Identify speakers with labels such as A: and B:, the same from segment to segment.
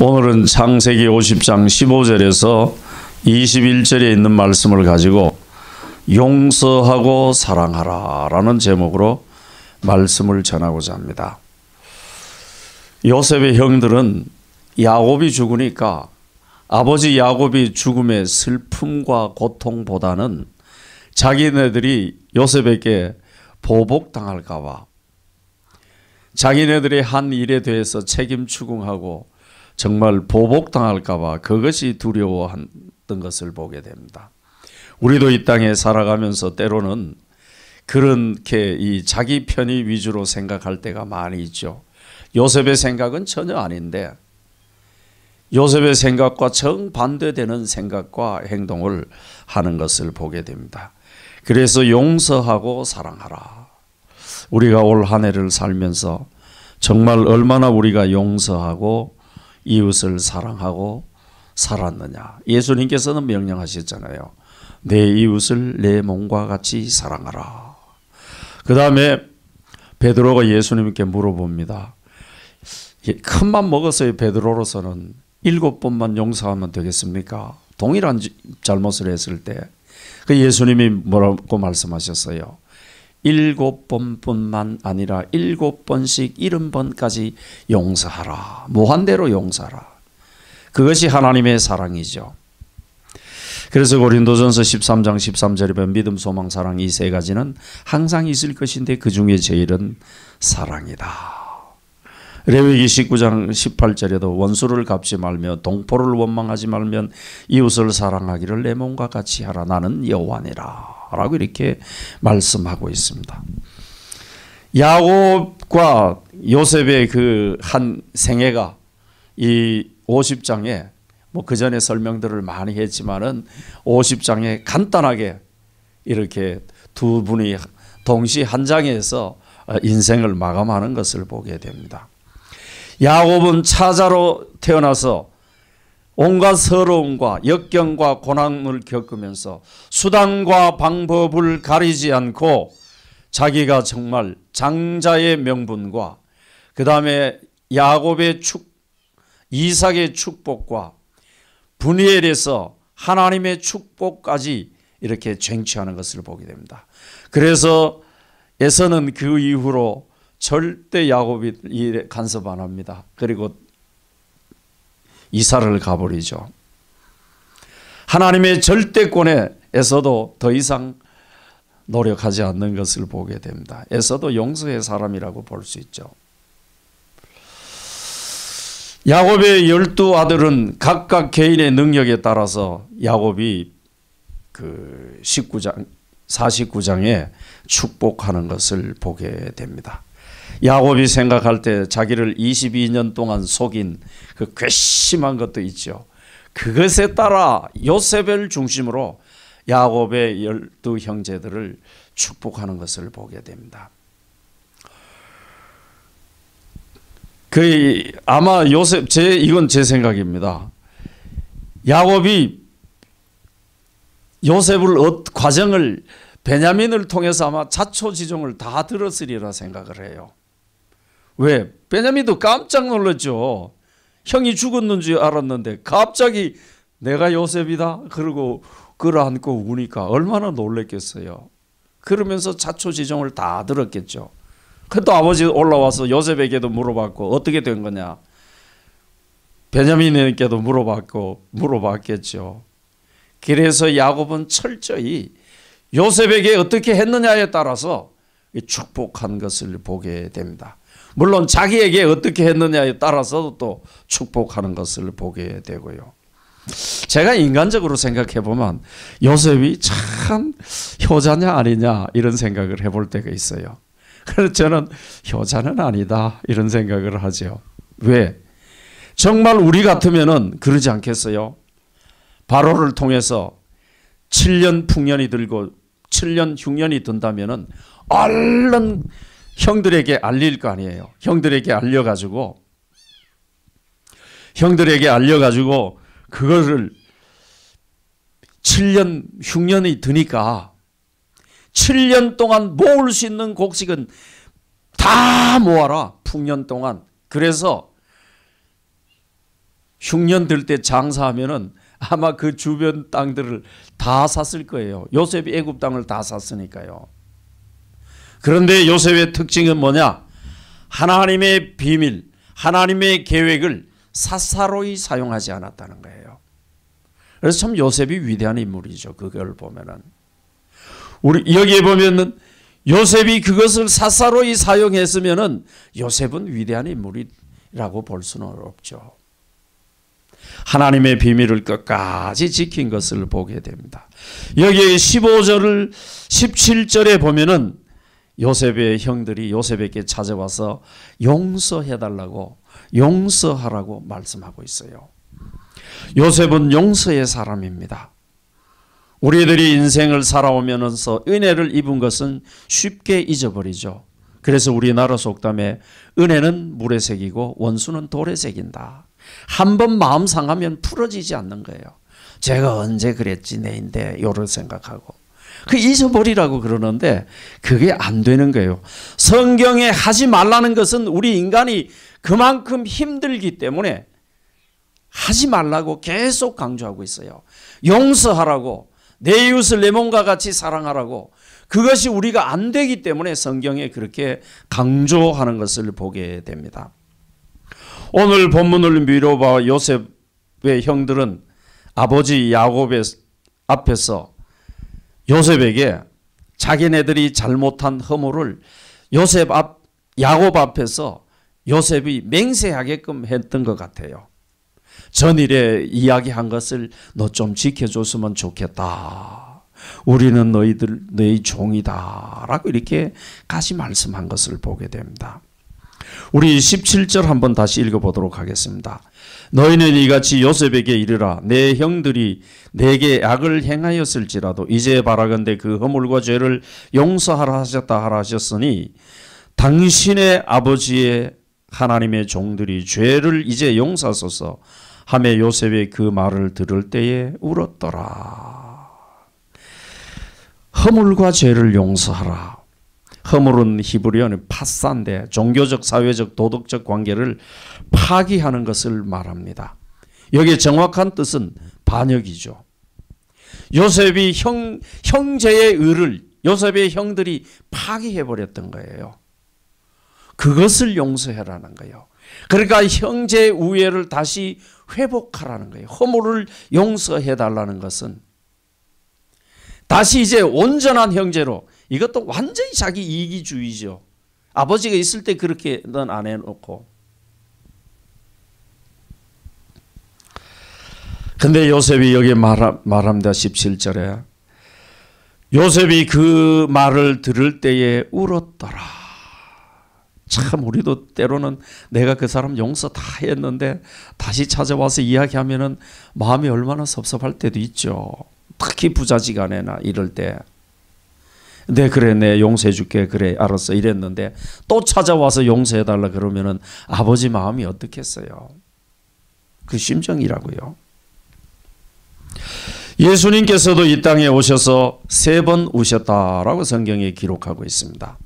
A: 오늘은 창세기 50장 15절에서 21절에 있는 말씀을 가지고 용서하고 사랑하라 라는 제목으로 말씀을 전하고자 합니다. 요셉의 형들은 야곱이 죽으니까 아버지 야곱이 죽음의 슬픔과 고통보다는 자기네들이 요셉에게 보복당할까봐 자기네들이 한 일에 대해서 책임 추궁하고 정말 보복당할까봐 그것이 두려워했던 것을 보게 됩니다. 우리도 이 땅에 살아가면서 때로는 그렇게 이 자기 편이 위주로 생각할 때가 많이 있죠. 요셉의 생각은 전혀 아닌데 요셉의 생각과 정반대되는 생각과 행동을 하는 것을 보게 됩니다. 그래서 용서하고 사랑하라. 우리가 올 한 해를 살면서 정말 얼마나 우리가 용서하고 이웃을 사랑하고 살았느냐? 예수님께서는 명령하셨잖아요. 내 이웃을 내 몸과 같이 사랑하라. 그 다음에 베드로가 예수님께 물어봅니다. 예, 큰맘 먹었어요. 베드로로서는 일곱 번만 용서하면 되겠습니까? 동일한 잘못을 했을 때. 그 예수님이 뭐라고 말씀하셨어요? 일곱 번뿐만 아니라 일곱 번씩 일흔 번까지 용서하라. 무한대로 용서하라. 그것이 하나님의 사랑이죠. 그래서 고린도전서 13장 13절에 보면 믿음, 소망, 사랑 이 세 가지는 항상 있을 것인데 그 중에 제일은 사랑이다. 레위기 19장 18절에도 원수를 갚지 말며 동포를 원망하지 말면 이웃을 사랑하기를 내 몸과 같이 하라 나는 여호와니라. 라고 이렇게 말씀하고 있습니다. 야곱과 요셉의 그 한 생애가 이 50장에 뭐 그 전에 설명들을 많이 했지만은 50장에 간단하게 이렇게 두 분이 동시 한 장에서 인생을 마감하는 것을 보게 됩니다. 야곱은 차자로 태어나서 온갖 서러움과 역경과 고난을 겪으면서 수단과 방법을 가리지 않고 자기가 정말 장자의 명분과 그 다음에 야곱의 축, 이삭의 축복과 분이엘에서 하나님의 축복까지 이렇게 쟁취하는 것을 보게 됩니다. 그래서 에서는 그 이후로 절대 야곱이 간섭 안 합니다. 그리고 이사를 가버리죠. 하나님의 절대권에서도 더 이상 노력하지 않는 것을 보게 됩니다. 에서도 용서의 사람이라고 볼 수 있죠. 야곱의 열두 아들은 각각 개인의 능력에 따라서 야곱이 그 19장 49장에 축복하는 것을 보게 됩니다. 야곱이 생각할 때 자기를 22년 동안 속인 그 괘씸한 것도 있죠. 그것에 따라 요셉을 중심으로 야곱의 열두 형제들을 축복하는 것을 보게 됩니다. 그 아마 요셉 제 이건 제 생각입니다. 야곱이 요셉을 과정을 베냐민을 통해서 아마 자초지종을 다 들었으리라 생각을 해요. 왜? 베냐민도 깜짝 놀랐죠. 형이 죽었는 줄 알았는데 갑자기 내가 요셉이다 그러고 끌어안고 우니까 얼마나 놀랬겠어요. 그러면서 자초지종을 다 들었겠죠. 그또 아버지 올라와서 요셉에게도 물어봤고 어떻게 된 거냐. 베냐민에게도 물어봤고 물어봤겠죠. 그래서 야곱은 철저히 요셉에게 어떻게 했느냐에 따라서 축복한 것을 보게 됩니다. 물론 자기에게 어떻게 했느냐에 따라서 도또 축복하는 것을 보게 되고요. 제가 인간적으로 생각해 보면 요셉이 참 효자냐 아니냐 이런 생각을 해볼 때가 있어요. 그래서 저는 효자는 아니다 이런 생각을 하죠. 왜? 정말 우리 같으면은 그러지 않겠어요? 바로를 통해서 7년 풍년이 들고 7년 흉년이 든다면은 얼른 형들에게 알릴 거 아니에요. 형들에게 알려가지고 형들에게 알려가지고 그거를 7년, 6년이 드니까 7년 동안 모을 수 있는 곡식은 다 모아라. 풍년 동안. 그래서 6년 될때 장사하면은 아마 그 주변 땅들을 다 샀을 거예요. 요셉 애굽 땅을 다 샀으니까요. 그런데 요셉의 특징은 뭐냐? 하나님의 비밀, 하나님의 계획을 사사로이 사용하지 않았다는 거예요. 그래서 참 요셉이 위대한 인물이죠. 그걸 보면은 우리 여기에 보면은 요셉이 그것을 사사로이 사용했으면은 요셉은 위대한 인물이라고 볼 수는 없죠. 하나님의 비밀을 끝까지 지킨 것을 보게 됩니다. 여기에 15절을 17절에 보면은 요셉의 형들이 요셉에게 찾아와서 용서해달라고 용서하라고 말씀하고 있어요. 요셉은 용서의 사람입니다. 우리들이 인생을 살아오면서 은혜를 입은 것은 쉽게 잊어버리죠. 그래서 우리나라 속담에 은혜는 물에 새기고 원수는 돌에 새긴다. 한 번 마음 상하면 풀어지지 않는 거예요. 제가 언제 그랬지 내인데 요를 생각하고 그 잊어버리라고 그러는데 그게 안 되는 거예요. 성경에 하지 말라는 것은 우리 인간이 그만큼 힘들기 때문에 하지 말라고 계속 강조하고 있어요. 용서하라고 내 이웃을 내 몸과 같이 사랑하라고 그것이 우리가 안 되기 때문에 성경에 그렇게 강조하는 것을 보게 됩니다. 오늘 본문을 미뤄봐 요셉의 형들은 아버지 야곱의 앞에서 요셉에게 자기네들이 잘못한 허물을 요셉 앞 야곱 앞에서 요셉이 맹세하게끔 했던 것 같아요. 전일에 이야기한 것을 너 좀 지켜줬으면 좋겠다. 우리는 너희들 너희 종이다라고 이렇게 같이 말씀한 것을 보게 됩니다. 우리 17절 한번 다시 읽어보도록 하겠습니다. 너희는 이같이 요셉에게 이르라 내 형들이 내게 악을 행하였을지라도 이제 바라건대 그 허물과 죄를 용서하라 하셨다 하라 하셨으니 당신의 아버지의 하나님의 종들이 죄를 이제 용서하소서 하매 요셉의 그 말을 들을 때에 울었더라. 허물과 죄를 용서하라. 허물은 히브리어는 파산데 종교적, 사회적, 도덕적 관계를 파기하는 것을 말합니다. 여기에 정확한 뜻은 반역이죠. 요셉이 형, 형제의 의를 요셉의 형들이 파기해버렸던 거예요. 그것을 용서해라는 거예요. 그러니까 형제의 우애를 다시 회복하라는 거예요. 허물을 용서해달라는 것은 다시 이제 온전한 형제로 이것도 완전히 자기 이기주의죠. 아버지가 있을 때 그렇게 는안 해놓고. 근데 요셉이 여기 말하, 말합니다. 17절에. 요셉이 그 말을 들을 때에 울었더라. 참 우리도 때로는 내가 그 사람 용서 다 했는데 다시 찾아와서 이야기하면은 마음이 얼마나 섭섭할 때도 있죠. 특히 부자지간에나 이럴 때. 네 그래 네 용서해 줄게 그래 알았어 이랬는데 또 찾아와서 용서해 달라 그러면은 아버지 마음이 어떻겠어요? 그 심정이라고요. 예수님께서도 이 땅에 오셔서 세 번 우셨다라고 성경에 기록하고 있습니다.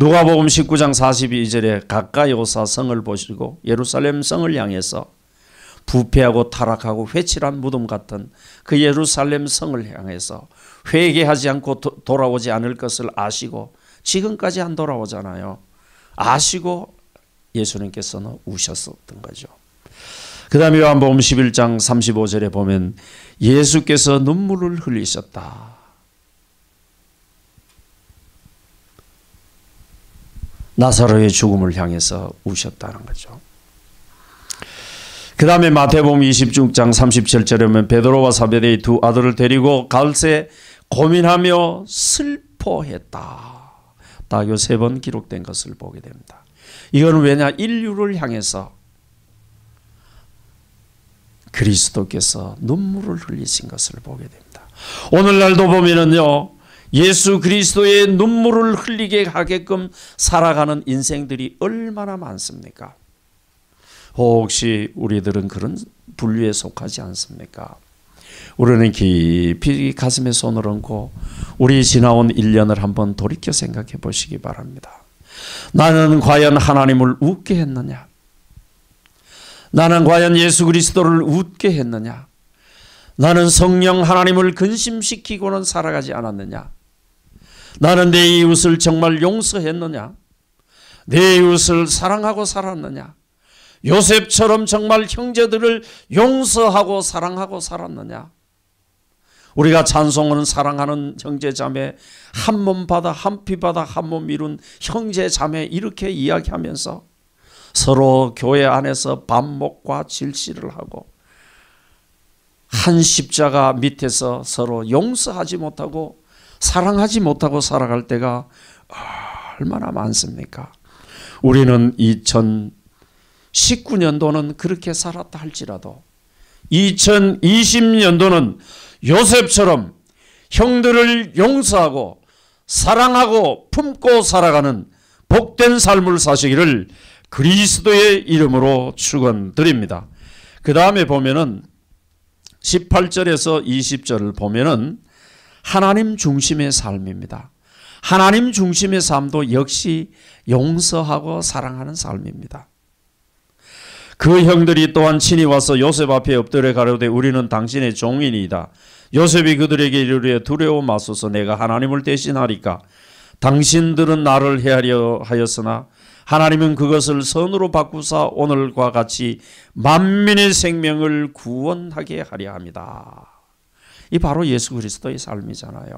A: 누가복음 19장 42절에 가까이 오사 성을 보시고 예루살렘 성을 향해서 부패하고 타락하고 회칠한 무덤 같은 그 예루살렘 성을 향해서 회개하지 않고 도, 돌아오지 않을 것을 아시고 지금까지 안 돌아오잖아요. 아시고 예수님께서는 우셨었던 거죠. 그 다음에 요한복음 11장 35절에 보면 예수께서 눈물을 흘리셨다. 나사로의 죽음을 향해서 우셨다는 거죠. 그 다음에 마태복음 26장 37절에 보면 베드로와 사베대이두 아들을 데리고 갈새 고민하며 슬퍼했다. 다교 세번 기록된 것을 보게 됩니다. 이거는 왜냐 인류를 향해서 그리스도께서 눈물을 흘리신 것을 보게 됩니다. 오늘날도 보면은요. 예수 그리스도의 눈물을 흘리게 하게끔 살아가는 인생들이 얼마나 많습니까? 어, 혹시 우리들은 그런 분류에 속하지 않습니까? 우리는 깊이 가슴에 손을 얹고 우리 지나온 1년을 한번 돌이켜 생각해 보시기 바랍니다. 나는 과연 하나님을 웃게 했느냐? 나는 과연 예수 그리스도를 웃게 했느냐? 나는 성령 하나님을 근심시키고는 살아가지 않았느냐? 나는 내 이웃을 정말 용서했느냐? 내 이웃을 사랑하고 살았느냐? 요셉처럼 정말 형제들을 용서하고 사랑하고 살았느냐? 우리가 찬송하는 사랑하는 형제 자매 한 몸 받아 한 피 받아 한 몸 이룬 형제 자매 이렇게 이야기하면서 서로 교회 안에서 반목과 질시를 하고 한 십자가 밑에서 서로 용서하지 못하고 사랑하지 못하고 살아갈 때가 얼마나 많습니까? 우리는 2000 19년도는 그렇게 살았다 할지라도 2020년도는 요셉처럼 형들을 용서하고 사랑하고 품고 살아가는 복된 삶을 사시기를 그리스도의 이름으로 축원드립니다. 그 다음에 보면은 18절에서 20절을 보면은 하나님 중심의 삶입니다. 하나님 중심의 삶도 역시 용서하고 사랑하는 삶입니다. 그 형들이 또한 친히 와서 요셉 앞에 엎드려 가려되 우리는 당신의 종인이다. 요셉이 그들에게 이르되 두려워 마소서 내가 하나님을 대신하리까. 당신들은 나를 해하려 하였으나 하나님은 그것을 선으로 바꾸사 오늘과 같이 만민의 생명을 구원하게 하려 합니다. 이 바로 예수 그리스도의 삶이잖아요.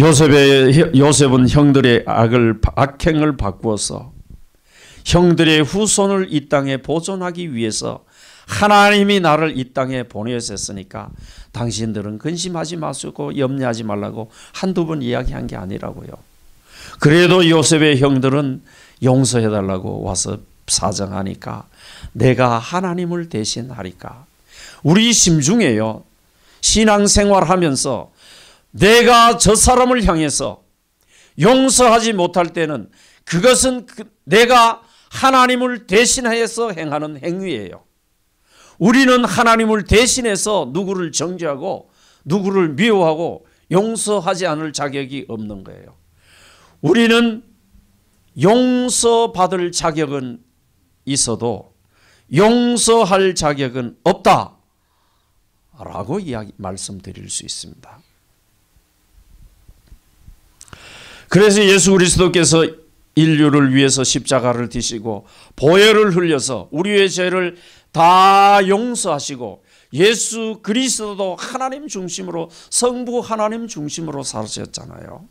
A: 요셉의 요셉은 형들의 악을 악행을 바꾸어서 형들의 후손을 이 땅에 보존하기 위해서 하나님이 나를 이 땅에 보내셨으니까 당신들은 근심하지 마시고 염려하지 말라고 한두 번 이야기한 게 아니라고요. 그래도 요셉의 형들은 용서해달라고 와서 사정하니까 내가 하나님을 대신하리까. 우리 심중에요. 신앙생활 하면서 내가 저 사람을 향해서 용서하지 못할 때는 그것은 그 내가 하나님을 대신하여서 행하는 행위예요. 우리는 하나님을 대신해서 누구를 정죄하고 누구를 미워하고 용서하지 않을 자격이 없는 거예요. 우리는 용서받을 자격은 있어도 용서할 자격은 없다. 라고 이야기, 말씀드릴 수 있습니다. 그래서 예수 그리스도께서 인류를 위해서 십자가를 드시고 보혈을 흘려서 우리의 죄를 다 용서하시고 예수 그리스도도 하나님 중심으로 성부 하나님 중심으로 살으셨잖아요.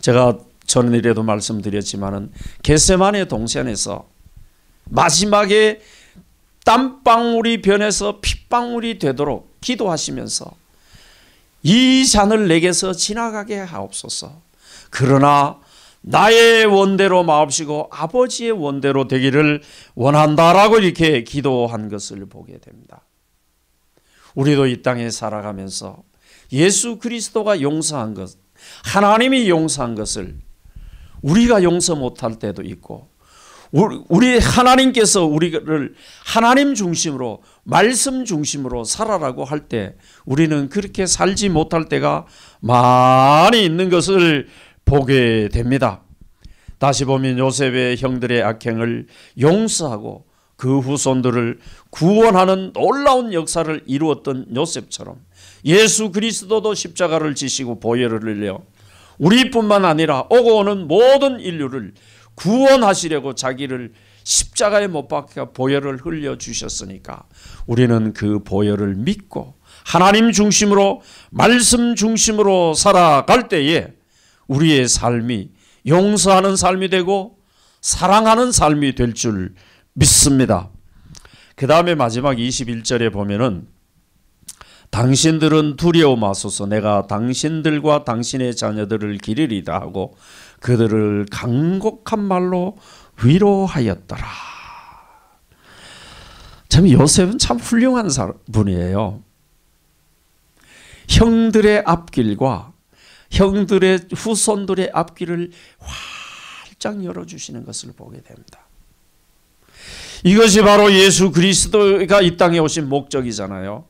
A: 제가 전일에도 말씀드렸지만은 겟세만의 동산에서 마지막에 땀방울이 변해서 핏방울이 되도록 기도하시면서 이 산을 내게서 지나가게 하옵소서. 그러나 나의 원대로 마옵시고 아버지의 원대로 되기를 원한다라고 이렇게 기도한 것을 보게 됩니다. 우리도 이 땅에 살아가면서 예수 그리스도가 용서한 것, 하나님이 용서한 것을 우리가 용서 못할 때도 있고 우리 하나님께서 우리를 하나님 중심으로 말씀 중심으로 살아라고 할 때 우리는 그렇게 살지 못할 때가 많이 있는 것을 보게 됩니다. 다시 보면 요셉의 형들의 악행을 용서하고 그 후손들을 구원하는 놀라운 역사를 이루었던 요셉처럼 예수 그리스도도 십자가를 지시고 보혈을 흘려 우리뿐만 아니라 오고 오는 모든 인류를 구원하시려고 자기를 십자가에 못 박혀 보혈을 흘려 주셨으니까 우리는 그 보혈을 믿고 하나님 중심으로 말씀 중심으로 살아갈 때에 우리의 삶이 용서하는 삶이 되고 사랑하는 삶이 될 줄 믿습니다. 그 다음에 마지막 21절에 보면은 당신들은 두려워 마소서 내가 당신들과 당신의 자녀들을 기리리다 하고 그들을 강곡한 말로 위로하였더라. 참 요셉은 참 훌륭한 분이에요. 형들의 앞길과 형들의 후손들의 앞길을 활짝 열어주시는 것을 보게 됩니다. 이것이 바로 예수 그리스도가 이 땅에 오신 목적이잖아요.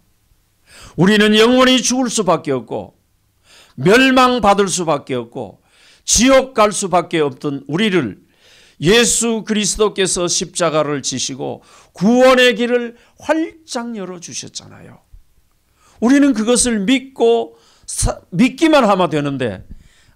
A: 우리는 영원히 죽을 수밖에 없고 멸망받을 수밖에 없고 지옥 갈 수밖에 없던 우리를 예수 그리스도께서 십자가를 지시고 구원의 길을 활짝 열어주셨잖아요. 우리는 그것을 믿고 사, 믿기만 하면 되는데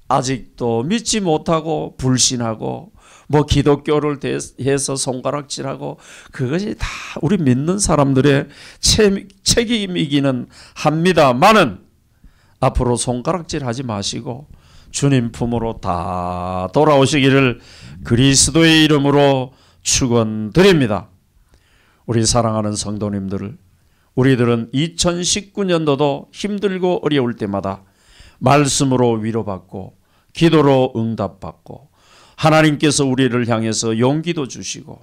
A: 아직도 믿지 못하고 불신하고 뭐 기독교를 대, 해서 손가락질하고 그것이 다 우리 믿는 사람들의 채, 책임이기는 합니다만은 앞으로 손가락질 하지 마시고 주님 품으로 다 돌아오시기를 그리스도의 이름으로 축원드립니다. 우리 사랑하는 성도님들을 우리들은 2019년도도 힘들고 어려울 때마다 말씀으로 위로받고 기도로 응답받고 하나님께서 우리를 향해서 용기도 주시고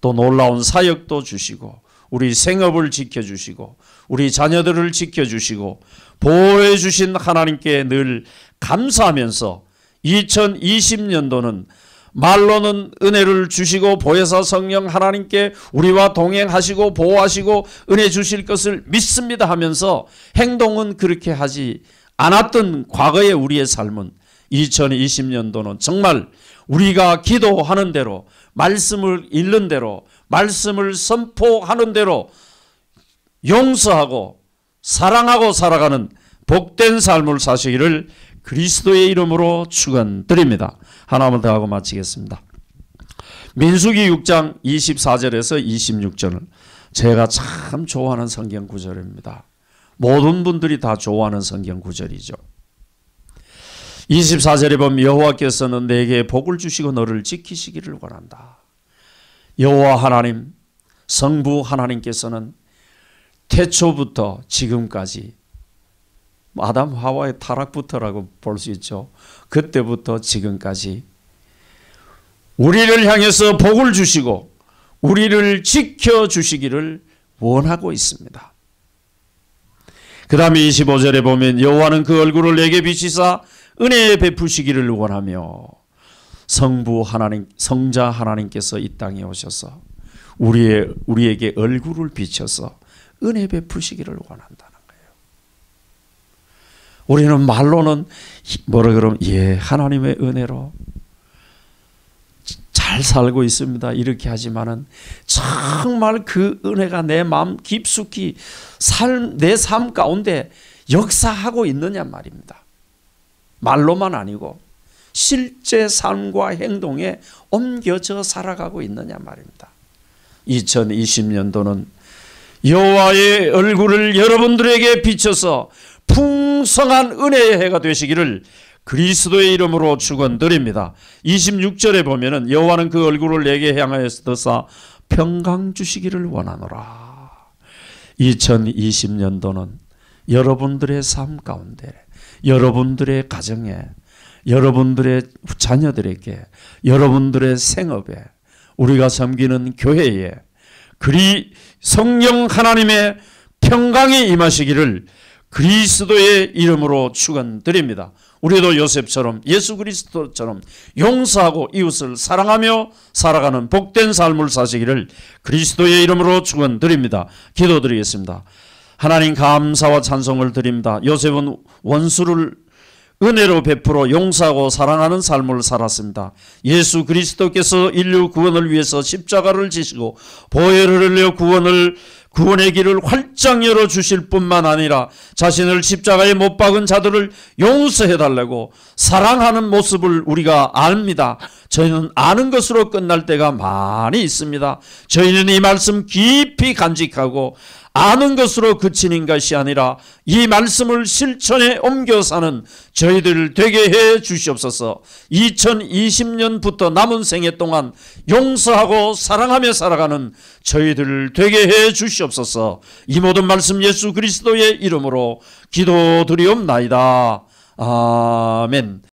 A: 또 놀라운 사역도 주시고 우리 생업을 지켜주시고 우리 자녀들을 지켜주시고 보호해 주신 하나님께 늘 감사하면서 2020년도는 말로는 은혜를 주시고 보혜사 성령 하나님께 우리와 동행하시고 보호하시고 은혜 주실 것을 믿습니다 하면서 행동은 그렇게 하지 않았던 과거의 우리의 삶은 2020년도는 정말 우리가 기도하는 대로 말씀을 읽는 대로 말씀을 선포하는 대로 용서하고 사랑하고 살아가는 복된 삶을 사시기를 그리스도의 이름으로 축원드립니다. 하나만 더 하고 마치겠습니다. 민수기 6장 24절에서 26절은 제가 참 좋아하는 성경 구절입니다. 모든 분들이 다 좋아하는 성경 구절이죠. 24절에 보면 여호와께서는 내게 복을 주시고 너를 지키시기를 원한다. 여호와 하나님, 성부 하나님께서는 태초부터 지금까지 뭐 아담 하와의 타락부터라고 볼 수 있죠. 그때부터 지금까지 우리를 향해서 복을 주시고 우리를 지켜 주시기를 원하고 있습니다. 그 다음에 25절에 보면 여호와는 그 얼굴을 내게 비치사 은혜 베푸시기를 원하며 성부 하나님 성자 하나님께서 이 땅에 오셔서 우리의 우리에게 얼굴을 비춰서 은혜 베푸시기를 원한다. 우리는 말로는 뭐라 그러면 예 하나님의 은혜로 잘 살고 있습니다. 이렇게 하지만은 정말 그 은혜가 내 마음 깊숙이 삶내 삶 가운데 역사하고 있느냐 말입니다. 말로만 아니고 실제 삶과 행동에 옮겨져 살아가고 있느냐 말입니다. 2020년도는 여호와의 얼굴을 여러분들에게 비춰서 풍성한 은혜의 해가 되시기를 그리스도의 이름으로 축원드립니다. 26절에 보면은 여호와는 그 얼굴을 내게 향하여서 사 평강 주시기를 원하노라. 2020년도는 여러분들의 삶 가운데 여러분들의 가정에 여러분들의 자녀들에게 여러분들의 생업에 우리가 섬기는 교회에 그리 성령 하나님의 평강이 임하시기를 그리스도의 이름으로 축원드립니다. 우리도 요셉처럼 예수 그리스도처럼 용서하고 이웃을 사랑하며 살아가는 복된 삶을 사시기를 그리스도의 이름으로 축원드립니다. 기도드리겠습니다. 하나님 감사와 찬송을 드립니다. 요셉은 원수를 은혜로 베풀어 용서하고 사랑하는 삶을 살았습니다. 예수 그리스도께서 인류 구원을 위해서 십자가를 지시고 보혈을 흘려 구원을 구원의 길을 활짝 열어 주실 뿐만 아니라 자신을 십자가에 못 박은 자들을 용서해 달라고 사랑하는 모습을 우리가 압니다. 저희는 아는 것으로 끝날 때가 많이 있습니다. 저희는 이 말씀 깊이 간직하고 아는 것으로 그치는 것이 아니라 이 말씀을 실천에 옮겨 사는 저희들 되게 해 주시옵소서 2020년부터 남은 생애 동안 용서하고 사랑하며 살아가는 저희들 되게 해 주시옵소서 이 모든 말씀 예수 그리스도의 이름으로 기도드리옵나이다. 아멘